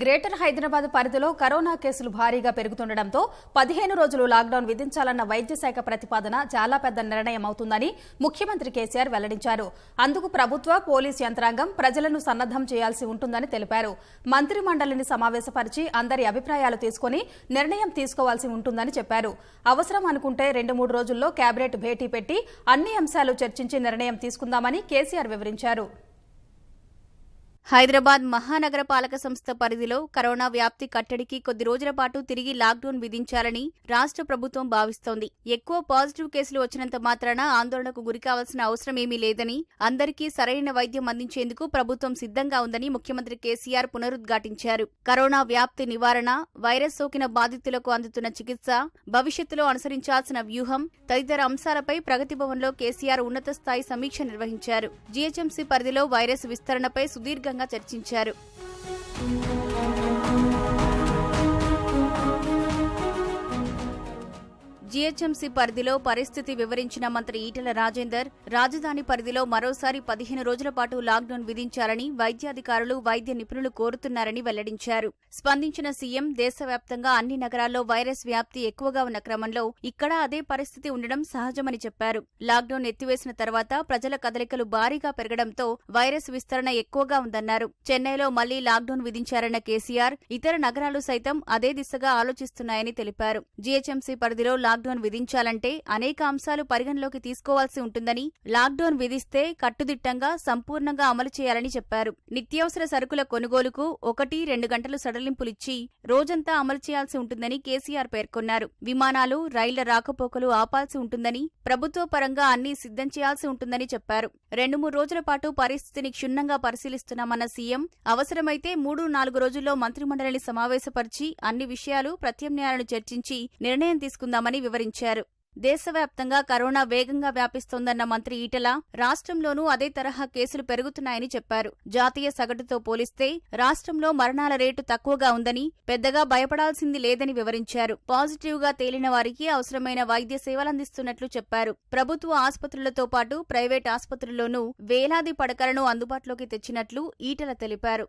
greater Hyderabad పరిధిలో corona కేసులు భారీగా పెరుగుతుండటంతో పదిహేను రోజులు లాక్డౌన్ విధించాలన్న వైద్య శాఖ ప్రతిపాదన చాలా పెద్ద నిర్ణయం అవుతుందని ముఖ్యమంత్రి కేసీఆర్ వెల్లడించారు అందుకు ప్రభుత్వ పోలీసు యంత్రాంగం ప్రజలను సన్నద్దం చేయాల్సి ఉంటుందని తెలిపారు మంత్రి మండలిని సమావేశపరిచి అందరి అభిప్రాయాలు తీసుకుని నిర్ణయం తీసుకోవాల్సి ఉంటుందని చెప్పారు అవసరం అనుకుంటే రెండు మూడు రోజుల్లో కేబినెట్ భేటీ పెట్టి అన్ని అంశాలు చర్చించి నిర్ణయం తీసుకుందామని కేసీఆర్ వివరించారు హైదరాబాద్ మహానగర పాలక సంస్థ పరిధిలో కరోనా వ్యాప్తి కట్టడికి కొద్ది రోజుల పాటు తిరిగి లాక్డౌన్ విధించాలని రాష్ట్ర ప్రభుత్వం భావిస్తోంది ఎక్కువ పాజిటివ్ కేసులు వచ్చినంత మాత్రాన ఆందోళనకు గురికావాల్సిన అవసరం ఏమీ లేదని అందరికీ సరైన వైద్యం అందించేందుకు ప్రభుత్వం సిద్ధంగా ఉందని ముఖ్యమంత్రి కేసీఆర్ పునరుద్ఘాటించారు కరోనా వ్యాప్తి నివారణ వైరస్ సోకిన బాధితులకు అందుతున్న చికిత్స భవిష్యత్తులో అనుసరించాల్సిన వ్యూహం తదితర అంశాలపై ప్రగతి భవన్లో కేసీఆర్ ఉన్నత స్థాయి సమీక్ష నిర్వహించారు జీహెచ్ఎంసీ పరిధిలో వైరస్ విస్తరణపై సుదీర్ఘంగా చర్చించారు జీహెచ్ఎంసీ పరిధిలో పరిస్థితి వివరించిన మంత్రి ఈటెల రాజేందర్ రాజధాని పరిధిలో మరోసారి పదిహేను రోజుల పాటు లాక్డౌన్ విధించాలని వైద్యాధికారులు వైద్య నిపుణులు కోరుతున్నారని వెల్లడించారు స్పందించిన సీఎం దేశవ్యాప్తంగా అన్ని నగరాల్లో వైరస్ వ్యాప్తి ఎక్కువగా ఉన్న క్రమంలో ఇక్కడ అదే పరిస్థితి ఉండడం సహజమని చెప్పారు లాక్డౌన్ ఎత్తివేసిన తర్వాత ప్రజల కదలికలు భారీగా పెరగడంతో వైరస్ విస్తరణ ఎక్కువగా ఉందన్నారు చెన్నైలో మళ్లీ లాక్డౌన్ విధించారన్న కేసీఆర్ ఇతర నగరాలు సైతం అదే దిశగా ఆలోచిస్తున్నాయని తెలిపారు జీహెచ్ఎంసీ పరిధిలో లాక్ లాక్డౌన్ విధించాలంటే అనేక అంశాలు పరిగణలోకి తీసుకోవాల్సి ఉంటుందని లాక్డౌన్ విధిస్తే కట్టుదిట్టంగా సంపూర్ణంగా అమలు చేయాలని చెప్పారు నిత్యావసర సరుకుల కొనుగోలుకు ఒకటి రెండు గంటలు సడలింపులిచ్చి రోజంతా అమలు చేయాల్సి ఉంటుందని కేసీఆర్ పేర్కొన్నారు విమానాలు రైళ్ల రాకపోకలు ఆపాల్సి ఉంటుందని ప్రభుత్వ పరంగా అన్ని సిద్ధం చేయాల్సి ఉంటుందని చెప్పారు రెండు మూడు రోజుల పాటు పరిస్థితిని క్షుణ్ణంగా పరిశీలిస్తున్నామన్న సీఎం అవసరమైతే మూడు నాలుగు రోజుల్లో మంత్రిమండలిని సమావేశపరిచి అన్ని విషయాలు ప్రత్యామ్నాయాలను చర్చించి నిర్ణయం తీసుకుందామని వివరించారు వివరించారు దేశవ్యాప్తంగా కరోనా వేగంగా వ్యాపిస్తోందన్న మంత్రి ఈటల రాష్ట్రంలోనూ అదే తరహా కేసులు పెరుగుతున్నాయని చెప్పారు జాతీయ సగటుతో పోలిస్తే రాష్ట్రంలో మరణాల రేటు తక్కువగా ఉందని పెద్దగా భయపడాల్సింది లేదని వివరించారు పాజిటివ్ గా తేలిన వారికి అవసరమైన వైద్య సేవలందిస్తున్నట్లు చెప్పారు ప్రభుత్వ ఆసుపత్రులతో పాటు ప్రైవేట్ ఆసుపత్రుల్లోనూ వేలాది పడకలను అందుబాటులోకి తెచ్చినట్లు ఈటల తెలిపారు